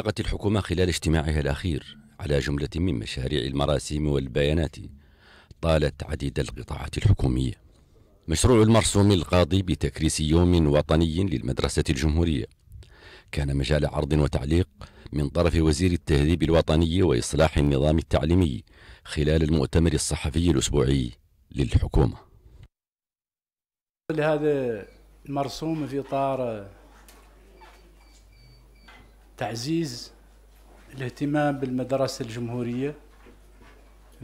أطلقت الحكومة خلال اجتماعها الأخير على جملة من مشاريع المراسيم والبيانات طالت عديد القطاعات الحكومية مشروع المرسوم القاضي بتكريس يوم وطني للمدرسة الجمهورية كان مجال عرض وتعليق من طرف وزير التهذيب الوطني وإصلاح النظام التعليمي خلال المؤتمر الصحفي الأسبوعي للحكومة لهذا المرسوم في إطار تعزيز الاهتمام بالمدرسة الجمهورية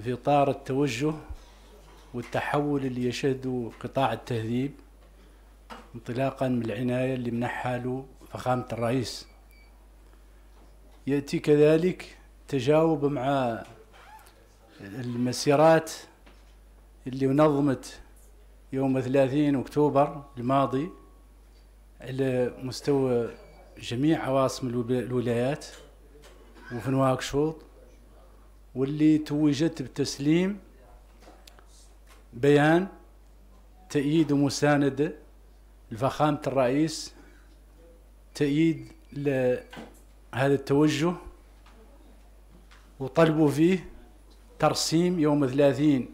في إطار التوجه والتحول اللي يشهده قطاع التهذيب انطلاقا من العناية اللي منحها له فخامة الرئيس يأتي كذلك تجاوب مع المسيرات اللي نظمت يوم 30 أكتوبر الماضي على مستوى جميع عواصم الولايات وفي نواكشوط واللي توجت بتسليم بيان تأييد ومساندة لفخامة الرئيس تأييد لهذا التوجه وطلبوا فيه ترسيم يوم 30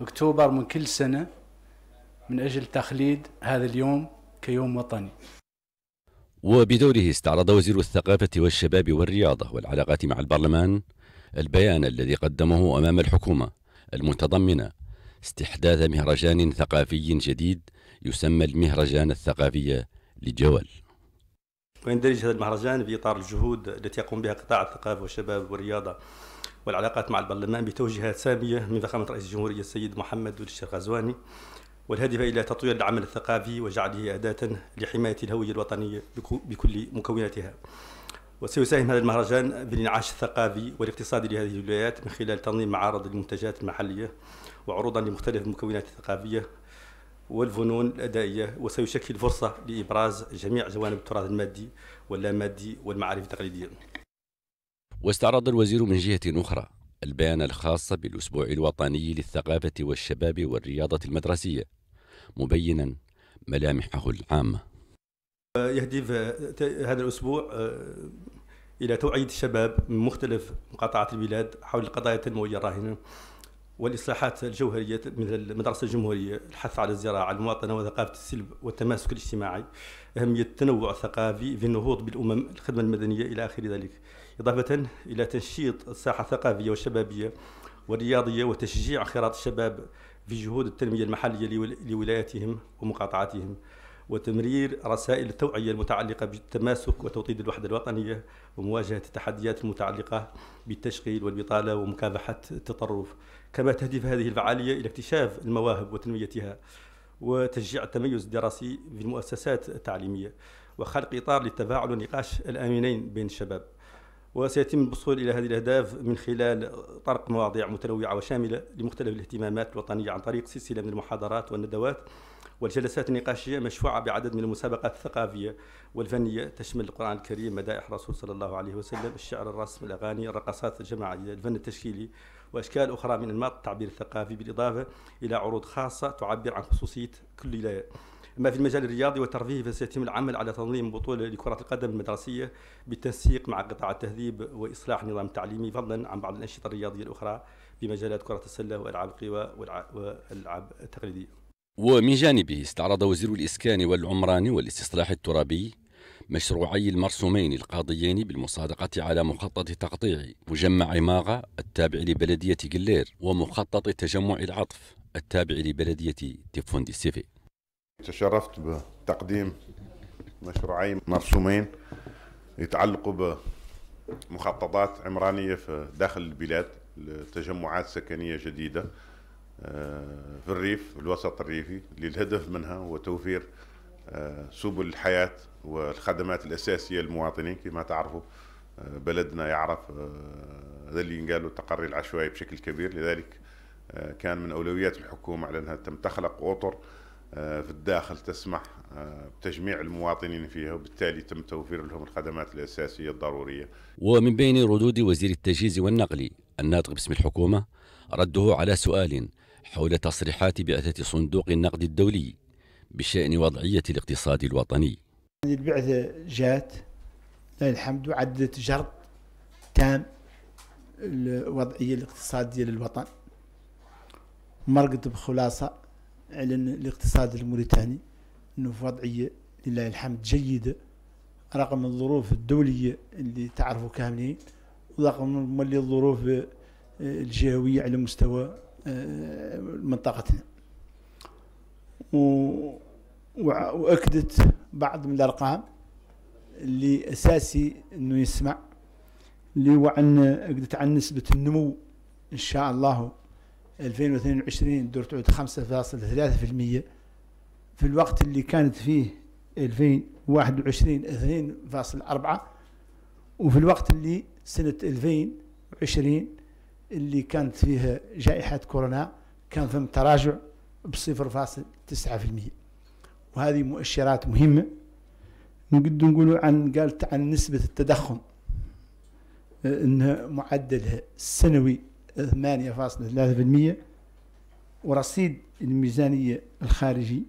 أكتوبر من كل سنة من أجل تخليد هذا اليوم كيوم وطني وبدوره استعرض وزير الثقافة والشباب والرياضة والعلاقات مع البرلمان البيان الذي قدمه أمام الحكومة المتضمنة استحداث مهرجان ثقافي جديد يسمى المهرجان الثقافية لجول ويندرج هذا المهرجان في إطار الجهود التي يقوم بها قطاع الثقافة والشباب والرياضة والعلاقات مع البرلمان بتوجيهات سامية من فخامة رئيس الجمهورية السيد محمد ولد الشيخ غزواني والهدف إلى تطوير العمل الثقافي وجعله أداة لحماية الهوية الوطنية بكل مكوناتها وسيساهم هذا المهرجان بالانعاش الثقافي والاقتصادي لهذه الولايات من خلال تنظيم معارض للمنتجات المحلية وعروضا لمختلف المكونات الثقافية والفنون الأدائية وسيشكل فرصة لإبراز جميع جوانب التراث المادي واللامادي والمعارف التقليدية واستعرض الوزير من جهة أخرى البيان الخاص بالأسبوع الوطني للثقافة والشباب والرياضة المدرسية مبينا ملامحه العامة يهدف هذا الأسبوع آه، إلى توعية الشباب من مختلف مقاطعات البلاد حول القضايا التنموية الراهنة والإصلاحات الجوهرية مثل المدرسة الجمهورية الحث على الزراعة المواطنة وثقافة السلب والتماسك الاجتماعي أهمية التنوع الثقافي في النهوض بالأمم الخدمة المدنية إلى آخر ذلك إضافة إلى تنشيط الساحة الثقافية والشبابية والرياضية وتشجيع خيرات الشباب في جهود التنمية المحلية لولاياتهم ومقاطعاتهم وتمرير رسائل التوعية المتعلقة بالتماسك وتوطيد الوحدة الوطنية ومواجهة التحديات المتعلقة بالتشغيل والبطالة ومكافحة التطرف كما تهدف هذه الفعالية إلى اكتشاف المواهب وتنميتها وتشجيع التميز الدراسي في المؤسسات التعليمية وخلق إطار للتفاعل والنقاش الآمنين بين الشباب وسيتم الوصول إلى هذه الأهداف من خلال طرق مواضيع متنوعة وشاملة لمختلف الاهتمامات الوطنية عن طريق سلسلة من المحاضرات والندوات والجلسات النقاشية مشفوعة بعدد من المسابقات الثقافية والفنية تشمل القرآن الكريم مدائح الرسول صلى الله عليه وسلم الشعر الرسم الأغاني الرقصات الجماعية الفن التشكيلي وأشكال أخرى من أنماط التعبير الثقافي بالإضافة إلى عروض خاصة تعبر عن خصوصية كل ولاية أما في المجال الرياضي والترفيه فسيتم العمل على تنظيم بطولة لكرة القدم المدرسية بالتنسيق مع قطاع التهذيب وإصلاح النظام التعليمي فضلا عن بعض الأنشطة الرياضية الأخرى في مجالات كرة السلة وألعاب القوى والألعاب التقليدية ومن جانبه استعرض وزير الإسكان والعمران والاستصلاح الترابي مشروعي المرسومين القاضيين بالمصادقة على مخطط تقطيع مجمع ماغا التابع لبلدية قلير ومخطط تجمع العطف التابع لبلدية تفوندي سيفي تشرفت بتقديم مشروعين مرسومين يتعلقوا بمخططات عمرانية في داخل البلاد لتجمعات سكنية جديدة آه، في الريف في الوسط الريفي اللي الهدف منها هو توفير آه، سبل الحياة والخدمات الأساسية للمواطنين كما تعرفوا آه، بلدنا يعرف هذا اللي ينقالوا التقري العشوائي بشكل كبير لذلك كان من أولويات الحكومة على أنها تم تخلق أطر في الداخل تسمح آه، بتجميع المواطنين فيها وبالتالي تم توفير لهم الخدمات الأساسية الضرورية ومن بين ردود وزير التجهيز والنقل الناطق باسم الحكومة رده على سؤال حول تصريحات بعثة صندوق النقد الدولي بشأن وضعية الاقتصاد الوطني البعثة جات الحمد وعدت جرد تام الوضعية الاقتصادية للوطن مرقت بخلاصة اعلن الاقتصاد الموريتاني انه في وضعيه لله الحمد جيده رغم الظروف الدوليه اللي تعرفوا كاملين ورغم ملي الظروف آه، الجهويه على مستوى آه، منطقتنا واكدت بعض من الارقام اللي اساسي انه يسمع اللي هو عن اكدت عن نسبه النمو ان شاء الله 2022 دور تعود 5.3% في الوقت اللي كانت فيه 2021 2.4 وفي الوقت اللي سنة 2020 اللي كانت فيها جائحة كورونا كان ثم تراجع ب 0.9% في وهذه مؤشرات مهمة نقد نقولوا عن قالت عن نسبة التضخم إنها معدلها السنوي 8.3% ورصيد الميزانية الخارجي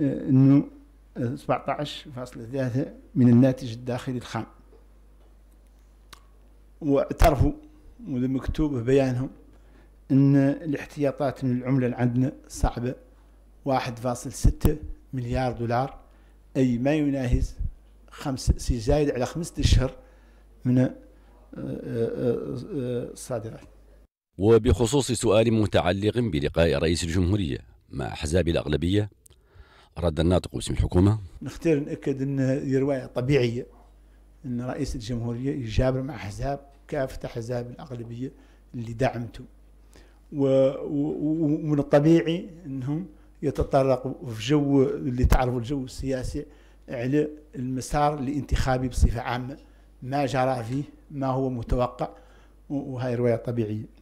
آه، أنه 17.3 آه، من الناتج الداخلي الخام واعترفوا وذا مكتوب في بيانهم أن الاحتياطات من العملة اللي عندنا صعبة 1.6 مليار دولار أي ما يناهز خمس زايد على خمسة أشهر من الصادرات آه، وبخصوص سؤال متعلق بلقاء رئيس الجمهورية مع أحزاب الأغلبية رد الناطق باسم الحكومة نختار نأكد أن هذه رواية طبيعية أن رئيس الجمهورية يجابر مع أحزاب كافة أحزاب الأغلبية اللي دعمته ومن الطبيعي أنهم يتطرقوا في جو اللي تعرفوا الجو السياسي على المسار الانتخابي بصفة عامة ما جرى فيه ما هو متوقع وهي رواية طبيعية